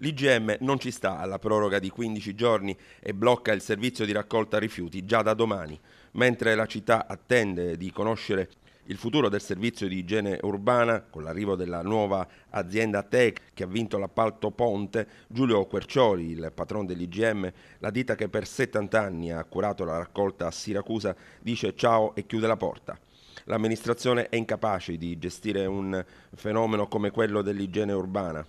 L'IGM non ci sta alla proroga di 15 giorni e blocca il servizio di raccolta rifiuti già da domani, mentre la città attende di conoscere il futuro del servizio di igiene urbana, con l'arrivo della nuova azienda Tech che ha vinto l'appalto Ponte, Giulio Quercioli, il patrono dell'IGM, la ditta che per 70 anni ha curato la raccolta a Siracusa, dice ciao e chiude la porta. L'amministrazione è incapace di gestire un fenomeno come quello dell'igiene urbana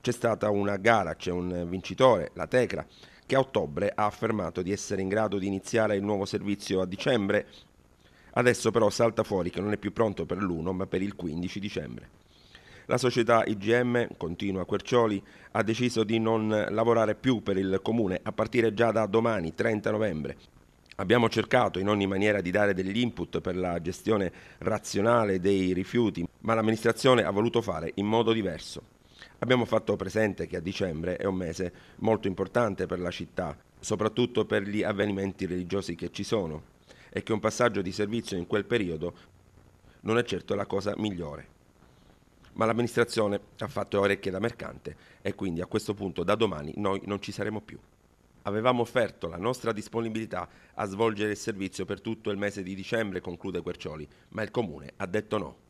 c'è stata una gara, c'è un vincitore, la Tecla, che a ottobre ha affermato di essere in grado di iniziare il nuovo servizio a dicembre. Adesso però salta fuori che non è più pronto per l'1 ma per il 15 dicembre. La società IGM, continua Quercioli, ha deciso di non lavorare più per il comune a partire già da domani, 30 novembre. Abbiamo cercato in ogni maniera di dare degli input per la gestione razionale dei rifiuti, ma l'amministrazione ha voluto fare in modo diverso. Abbiamo fatto presente che a dicembre è un mese molto importante per la città, soprattutto per gli avvenimenti religiosi che ci sono, e che un passaggio di servizio in quel periodo non è certo la cosa migliore. Ma l'amministrazione ha fatto orecchie da mercante e quindi a questo punto da domani noi non ci saremo più. Avevamo offerto la nostra disponibilità a svolgere il servizio per tutto il mese di dicembre, conclude Quercioli, ma il comune ha detto no.